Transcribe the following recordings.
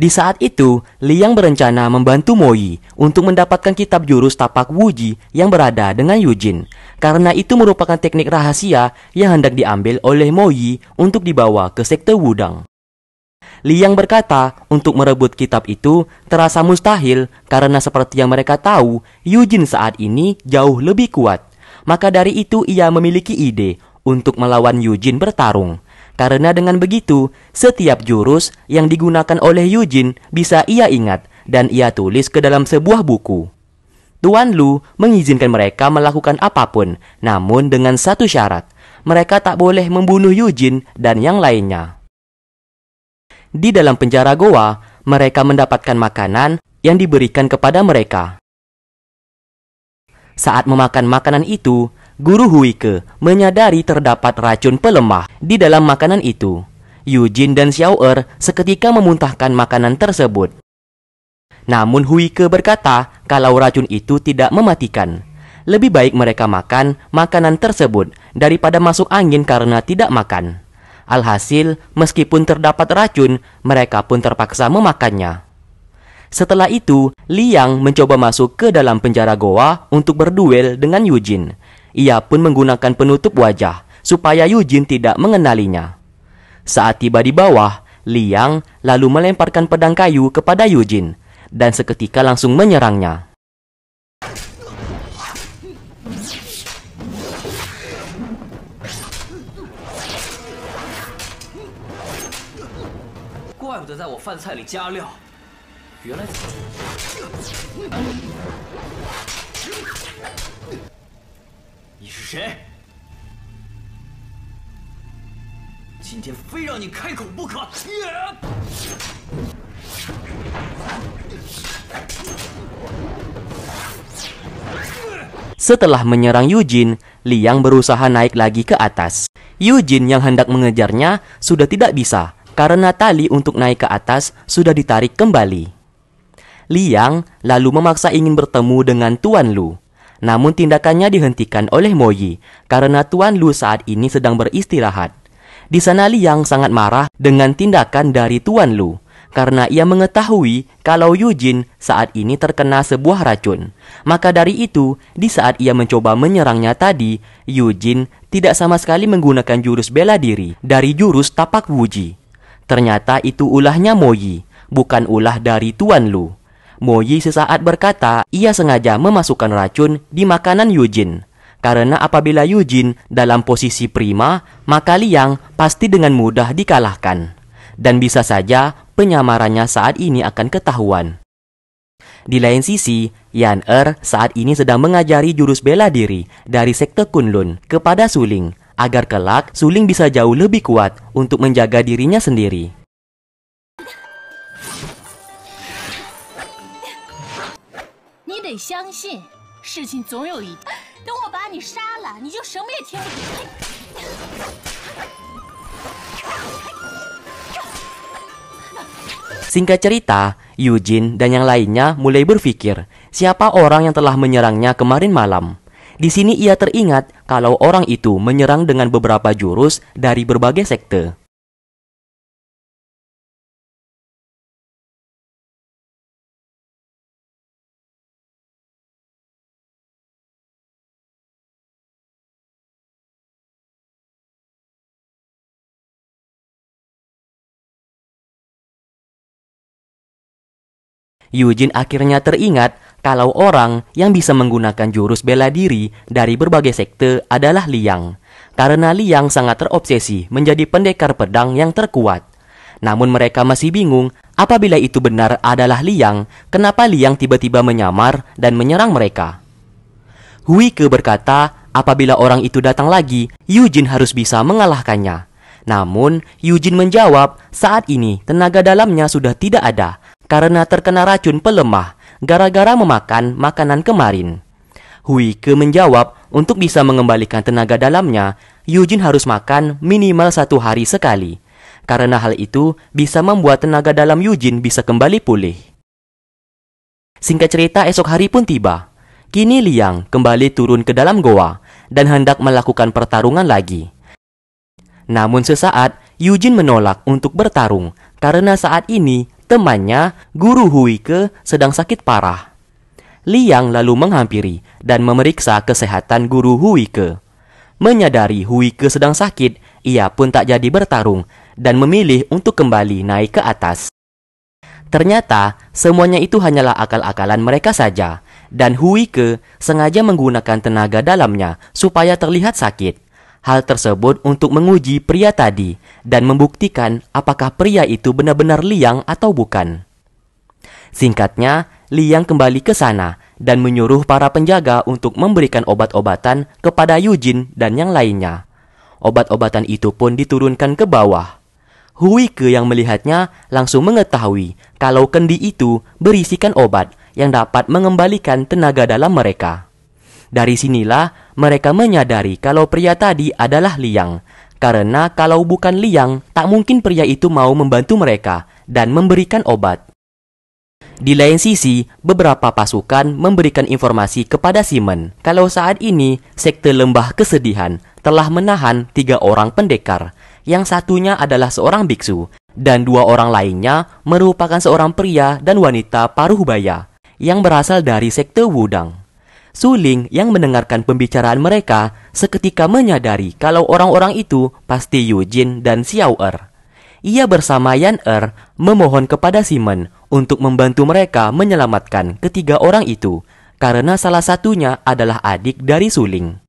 Di saat itu, Liang berencana membantu Moyi untuk mendapatkan kitab jurus tapak Wuji yang berada dengan Yujin, karena itu merupakan teknik rahasia yang hendak diambil oleh Moyi untuk dibawa ke sekte Wudang. Liang berkata untuk merebut kitab itu terasa mustahil karena seperti yang mereka tahu, Yujin saat ini jauh lebih kuat. Maka dari itu ia memiliki ide untuk melawan Yujin bertarung. Karena dengan begitu, setiap jurus yang digunakan oleh Yujin bisa ia ingat dan ia tulis ke dalam sebuah buku. Tuan Lu mengizinkan mereka melakukan apapun, namun dengan satu syarat, mereka tak boleh membunuh Yujin dan yang lainnya. Di dalam penjara Goa, mereka mendapatkan makanan yang diberikan kepada mereka. Saat memakan makanan itu, Guru Huike menyadari terdapat racun pelemah di dalam makanan itu. Yujin dan Xiao Er seketika memuntahkan makanan tersebut. Namun Huike berkata kalau racun itu tidak mematikan. Lebih baik mereka makan makanan tersebut daripada masuk angin karena tidak makan. Alhasil, meskipun terdapat racun, mereka pun terpaksa memakannya. Setelah itu, Liang mencoba masuk ke dalam penjara goa untuk berduel dengan Yujin ia pun menggunakan penutup wajah supaya Yujin tidak mengenalinya. Saat tiba di bawah, Liang lalu melemparkan pedang kayu kepada Yujin dan seketika langsung menyerangnya. 你是谁？今天非让你开口不可！Setelah menyerang Yujin, Liang berusaha naik lagi ke atas. Yujin yang hendak mengejarnya sudah tidak bisa karena tali untuk naik ke atas sudah ditarik kembali. Liang lalu memaksa ingin bertemu dengan Tuan Lu. Namun tindakannya dihentikan oleh Moyi karena Tuan Lu saat ini sedang beristirahat. Di sana Liang sangat marah dengan tindakan dari Tuan Lu karena ia mengetahui kalau Yu Jin saat ini terkena sebuah racun. Maka dari itu, di saat ia mencoba menyerangnya tadi, Yu Jin tidak sama sekali menggunakan jurus bela diri dari jurus tapak wuji. Ternyata itu ulahnya Moyi, bukan ulah dari Tuan Lu. Moyi sesaat berkata ia sengaja memasukkan racun di makanan Yujin. Karena apabila Yujin dalam posisi prima, maka Liang pasti dengan mudah dikalahkan. Dan bisa saja penyamarannya saat ini akan ketahuan. Di lain sisi, Yan Er saat ini sedang mengajari jurus bela diri dari sekte Kunlun kepada Suling agar kelak Suling bisa jauh lebih kuat untuk menjaga dirinya sendiri. 得相信，事情总有一天。等我把你杀了，你就什么也听不懂。Singkat cerita, Eugene dan yang lainnya mulai berpikir siapa orang yang telah menyerangnya kemarin malam. Di sini ia teringat kalau orang itu menyerang dengan beberapa jurus dari berbagai sekte. Yujin akhirnya teringat kalau orang yang bisa menggunakan jurus bela diri dari berbagai sekte adalah Liang, karena Liang sangat terobsesi menjadi pendekar pedang yang terkuat. Namun mereka masih bingung apabila itu benar adalah Liang, kenapa Liang tiba-tiba menyamar dan menyerang mereka. Hui Ke berkata, apabila orang itu datang lagi, Yujin harus bisa mengalahkannya. Namun, Yujin menjawab, saat ini tenaga dalamnya sudah tidak ada karena terkena racun pelemah gara-gara memakan makanan kemarin. Hui Ke menjawab untuk bisa mengembalikan tenaga dalamnya, Yujin harus makan minimal satu hari sekali. Karena hal itu bisa membuat tenaga dalam Yujin bisa kembali pulih. Singkat cerita esok hari pun tiba. Kini Liang kembali turun ke dalam goa dan hendak melakukan pertarungan lagi. Namun sesaat, Yujin menolak untuk bertarung karena saat ini Temannya, Guru Huike, sedang sakit parah. Liang lalu menghampiri dan memeriksa kesehatan Guru Huike. Menyadari Huike sedang sakit, ia pun tak jadi bertarung dan memilih untuk kembali naik ke atas. Ternyata, semuanya itu hanyalah akal-akalan mereka saja, dan Huike sengaja menggunakan tenaga dalamnya supaya terlihat sakit hal tersebut untuk menguji pria tadi dan membuktikan apakah pria itu benar-benar Liang atau bukan. Singkatnya, Liang kembali ke sana dan menyuruh para penjaga untuk memberikan obat-obatan kepada Yujin dan yang lainnya. Obat-obatan itu pun diturunkan ke bawah. Hui ke yang melihatnya langsung mengetahui kalau kendi itu berisikan obat yang dapat mengembalikan tenaga dalam mereka. Dari sinilah mereka menyadari kalau pria tadi adalah Liang, karena kalau bukan Liang, tak mungkin pria itu mau membantu mereka dan memberikan obat. Di lain sisi, beberapa pasukan memberikan informasi kepada Simon kalau saat ini sekte lembah kesedihan telah menahan tiga orang pendekar, yang satunya adalah seorang biksu, dan dua orang lainnya merupakan seorang pria dan wanita paruh baya yang berasal dari sekte Wudang. Suling yang mendengarkan pembicaraan mereka seketika menyadari kalau orang-orang itu pasti Yujin dan Xiao Er. Ia bersama Yan Er memohon kepada Simon untuk membantu mereka menyelamatkan ketiga orang itu karena salah satunya adalah adik dari Suling.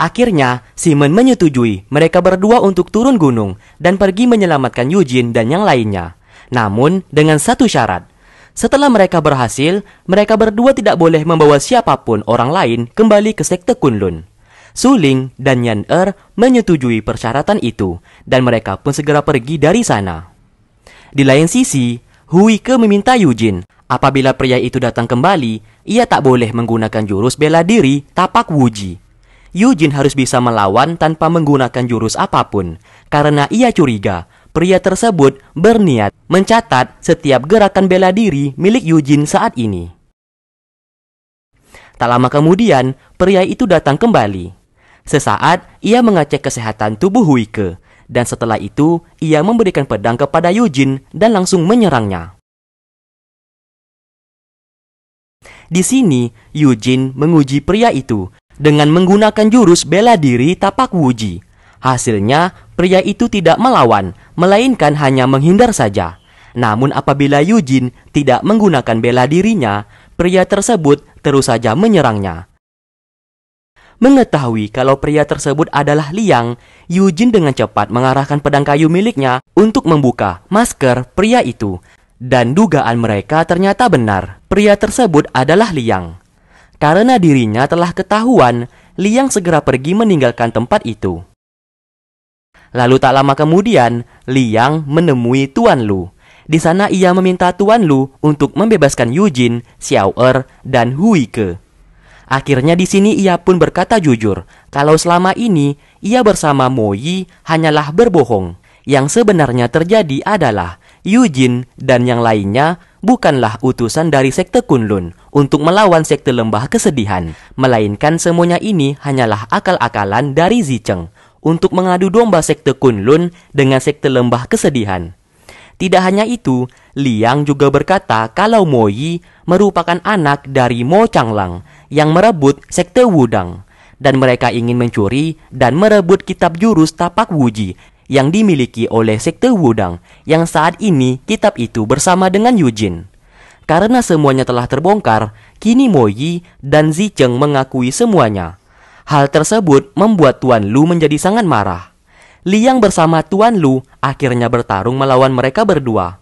Akhirnya, Simon menyetujui mereka berdua untuk turun gunung dan pergi menyelamatkan Eugene dan yang lainnya. Namun, dengan satu syarat. Setelah mereka berhasil, mereka berdua tidak boleh membawa siapapun orang lain kembali ke sekte Kunlun. Suling dan Yan Er menyetujui persyaratan itu, dan mereka pun segera pergi dari sana. Di lain sisi, Hui Ke meminta Yujin, apabila pria itu datang kembali, ia tak boleh menggunakan jurus bela diri tapak Wuji Yujin harus bisa melawan tanpa menggunakan jurus apapun, karena ia curiga pria tersebut berniat mencatat setiap gerakan bela diri milik Yujin saat ini. Tak lama kemudian, pria itu datang kembali. Sesaat, ia mengecek kesehatan tubuh Huike, dan setelah itu, ia memberikan pedang kepada Yujin dan langsung menyerangnya. Di sini, Yujin menguji pria itu dengan menggunakan jurus bela diri tapak wuji. Hasilnya, pria itu tidak melawan, melainkan hanya menghindar saja. Namun apabila Yujin tidak menggunakan bela dirinya, pria tersebut terus saja menyerangnya. Mengetahui kalau pria tersebut adalah Liang, Yujin dengan cepat mengarahkan pedang kayu miliknya untuk membuka masker pria itu. Dan dugaan mereka ternyata benar, pria tersebut adalah Liang. Karena dirinya telah ketahuan, Liang segera pergi meninggalkan tempat itu. Lalu tak lama kemudian, Liang menemui Tuan Lu. Di sana ia meminta Tuan Lu untuk membebaskan Yujin, Xiao Er, dan Hui Ke. Akhirnya di sini ia pun berkata jujur, kalau selama ini ia bersama Mo Yi hanyalah berbohong. Yang sebenarnya terjadi adalah Yujin dan yang lainnya bukanlah utusan dari sekte Kunlun untuk melawan sekte lembah kesedihan, melainkan semuanya ini hanyalah akal-akalan dari Zicheng untuk mengadu domba sekte Kunlun dengan sekte lembah kesedihan. Tidak hanya itu, Liang juga berkata kalau Mo Yi merupakan anak dari Mo Changlang yang merebut sekte Wudang dan mereka ingin mencuri dan merebut kitab jurus tapak Wuji yang dimiliki oleh sekte Wudang yang saat ini kitab itu bersama dengan Yujin. Karena semuanya telah terbongkar, kini Moyi dan Zicheng mengakui semuanya. Hal tersebut membuat Tuan Lu menjadi sangat marah. Liang bersama Tuan Lu akhirnya bertarung melawan mereka berdua.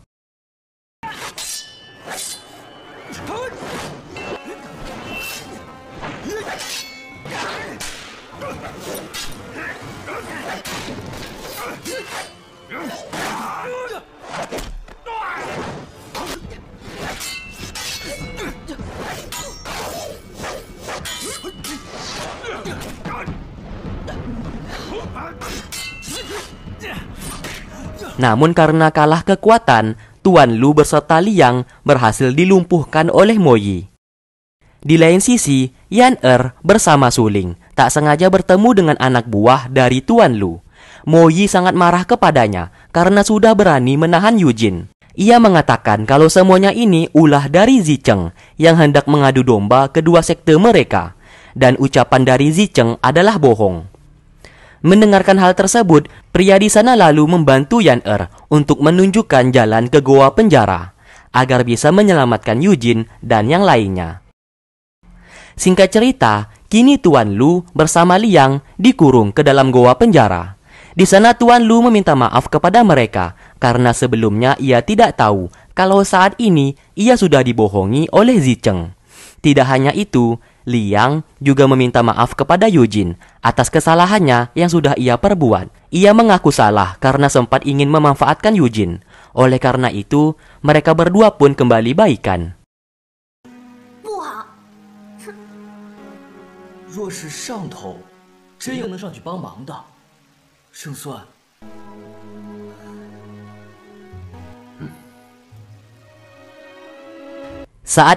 Namun karena kalah kekuatan, Tuan Lu berserta Liang berhasil dilumpuhkan oleh Moyi. Di lain sisi, Yan Er bersama Suling tak sengaja bertemu dengan anak buah dari Tuan Lu. Moyi sangat marah kepadanya karena sudah berani menahan Yujin. Ia mengatakan kalau semuanya ini ulah dari Zicheng yang hendak mengadu domba kedua sekte mereka dan ucapan dari Zicheng adalah bohong. Mendengarkan hal tersebut, pria di sana lalu membantu Yan Er untuk menunjukkan jalan ke goa penjara agar bisa menyelamatkan Yujin dan yang lainnya. Singkat cerita, kini Tuan Lu bersama Liang dikurung ke dalam goa penjara. Di sana Tuan Lu meminta maaf kepada mereka karena sebelumnya ia tidak tahu kalau saat ini ia sudah dibohongi oleh Zicheng. Tidak hanya itu, Liang juga meminta maaf kepada Yujin atas kesalahannya yang sudah ia perbuat. Ia mengaku salah karena sempat ingin memanfaatkan Yujin. Oleh karena itu, mereka berdua pun kembali baikan. 若是上头真有能上去帮忙的，saat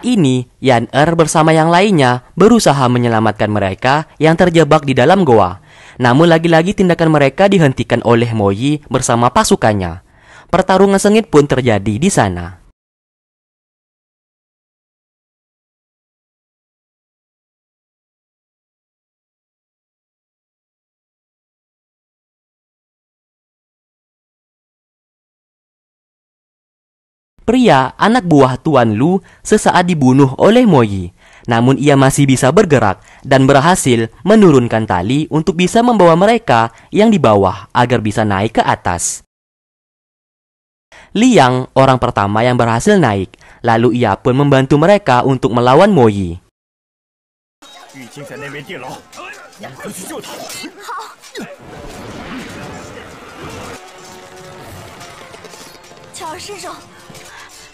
ini, Yan Er bersama yang lainnya berusaha menyelamatkan mereka yang terjebak di dalam goa. Namun lagi-lagi tindakan mereka dihentikan oleh Moyi bersama pasukannya. Pertarungan sengit pun terjadi di sana. Pria, anak buah Tuan Lu, sesaat dibunuh oleh Moyi. Namun ia masih bisa bergerak dan berhasil menurunkan tali untuk bisa membawa mereka yang di bawah agar bisa naik ke atas. Liang, orang pertama yang berhasil naik, lalu ia pun membantu mereka untuk melawan Moyi.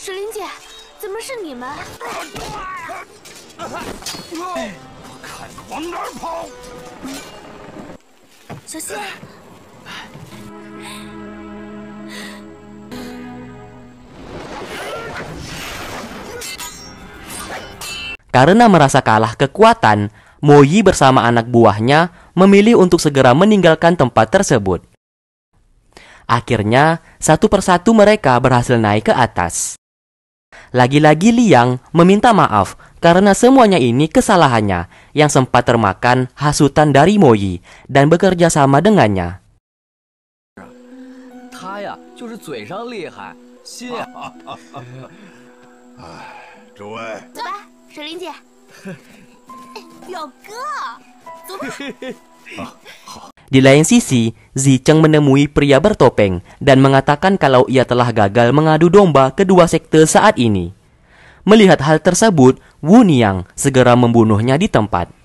Karena merasa kalah kekuatan, Moyi bersama anak buahnya memilih untuk segera meninggalkan tempat tersebut. Akhirnya, satu persatu mereka berhasil naik ke atas. Lagi-lagi Liang meminta maaf karena semuanya ini kesalahannya yang sempat termakan hasutan dari Moyi dan bekerja sama dengannya. Di lain sisi, Cheng menemui pria bertopeng dan mengatakan kalau ia telah gagal mengadu domba kedua sekte saat ini. Melihat hal tersebut, Wu Niang segera membunuhnya di tempat.